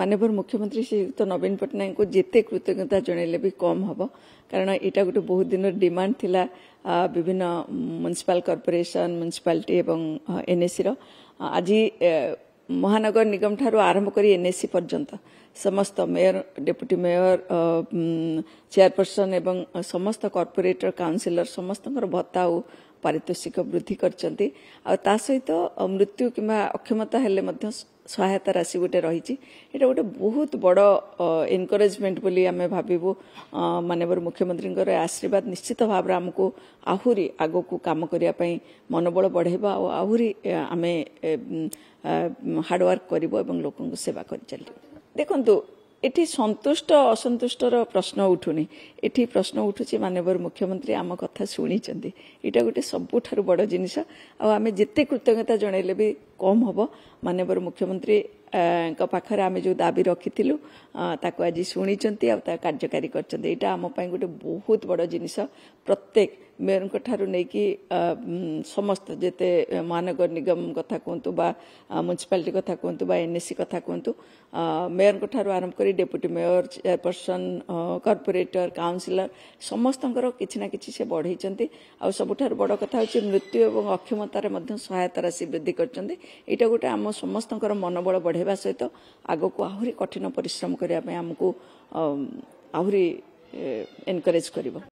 ମାନ୍ୟବର ମୁଖ୍ୟମନ୍ତ୍ରୀ ଶ୍ରୀଯୁକ୍ତ ନବୀନ ପଟ୍ଟନାୟକଙ୍କୁ ଯେତେ କୃତଜ୍ଞତା ଜଣାଇଲେ ବି କମ୍ ହେବ କାରଣ ଏଇଟା ଗୋଟେ ବହୁତ ଦିନର ଡିମାଣ୍ଡ ଥିଲା ବିଭିନ୍ନ ମ୍ୟୁନିସିପାଲ କର୍ପୋରେସନ୍ ମ୍ୟୁନିସିପାଲିଟି ଏବଂ ଏନ୍ଏସିର ଆଜି ମହାନଗର ନିଗମ ଠାରୁ ଆରମ୍ଭ କରି ଏନ୍ଏସି ପର୍ଯ୍ୟନ୍ତ ସମସ୍ତ ମେୟର ଡେପୁଟି ମେୟର ଚେୟାରପର୍ସନ୍ ଏବଂ ସମସ୍ତ କର୍ପୋରେଟର କାଉନସିଲର ସମସ୍ତଙ୍କର ଭତ୍ତା ଆଉ ପାରିତୋଷିକ ବୃଦ୍ଧି କରିଛନ୍ତି ଆଉ ତା ସହିତ ମୃତ୍ୟୁ କିମ୍ବା ଅକ୍ଷମତା ହେଲେ ମଧ୍ୟ ସହାୟତା ରାଶି ଗୋଟେ ରହିଛି ଏଇଟା ଗୋଟେ ବହୁତ ବଡ଼ ଏନକରେଜମେଣ୍ଟ ବୋଲି ଆମେ ଭାବିବୁ ମାନ୍ୟବର ମୁଖ୍ୟମନ୍ତ୍ରୀଙ୍କର ଆଶୀର୍ବାଦ ନିଶ୍ଚିତ ଭାବରେ ଆମକୁ ଆହୁରି ଆଗକୁ କାମ କରିବା ପାଇଁ ମନୋବଳ ବଢ଼େଇବ ଆଉ ଆହୁରି ଆମେ ହାର୍ଡୱାର୍କ କରିବୁ ଏବଂ ଲୋକଙ୍କୁ ସେବା କରିଚାଲିବୁ ଦେଖନ୍ତୁ ଏଠି ସନ୍ତୁଷ୍ଟ ଅସନ୍ତୁଷ୍ଟର ପ୍ରଶ୍ନ ଉଠୁନି ଏଠି ପ୍ରଶ୍ନ ଉଠୁଛି ମାନ୍ୟବର ମୁଖ୍ୟମନ୍ତ୍ରୀ ଆମ କଥା ଶୁଣିଛନ୍ତି ଏଇଟା ଗୋଟେ ସବୁଠାରୁ ବଡ଼ ଜିନିଷ ଆଉ ଆମେ ଯେତେ କୃତଜ୍ଞତା ଜଣାଇଲେ ବି କମ୍ ହେବ ମାନ୍ୟବର ମୁଖ୍ୟମନ୍ତ୍ରୀଙ୍କ ପାଖରେ ଆମେ ଯେଉଁ ଦାବି ରଖିଥିଲୁ ତାକୁ ଆଜି ଶୁଣିଛନ୍ତି ଆଉ ତା କାର୍ଯ୍ୟକାରୀ କରିଛନ୍ତି ଏଇଟା ଆମ ପାଇଁ ଗୋଟେ ବହୁତ ବଡ଼ ଜିନିଷ ପ୍ରତ୍ୟେକ ମେୟରଙ୍କ ଠାରୁ ନେଇକି ସମସ୍ତ ଯେତେ ମହାନଗର ନିଗମ କଥା କୁହନ୍ତୁ ବା ମ୍ୟୁନିସିପାଲିଟି କଥା କୁହନ୍ତୁ ବା ଏନ୍ଏସି କଥା କୁହନ୍ତୁ ମେୟରଙ୍କ ଠାରୁ ଆରମ୍ଭ କରି deputy mayor chairperson corporator councillor ସମସ୍ତଙ୍କର କିଛି ନା କିଛି ସେ ବଢ଼େଇଛନ୍ତି ଆଉ ସବୁଠାରୁ ବଡ଼ କଥା ହେଉଛି ମୃତ୍ୟୁ ଏବଂ ଅକ୍ଷମତାରେ ମଧ୍ୟ ସହାୟତା ରାଶି ବୃଦ୍ଧି କରିଛନ୍ତି ଏଇଟା ଗୋଟେ ଆମ ସମସ୍ତଙ୍କର ମନୋବଳ ବଢ଼ାଇବା ସହିତ ଆଗକୁ ଆହୁରି କଠିନ ପରିଶ୍ରମ କରିବା ପାଇଁ ଆମକୁ ଆହୁରି ଏନକରେଜ୍ କରିବ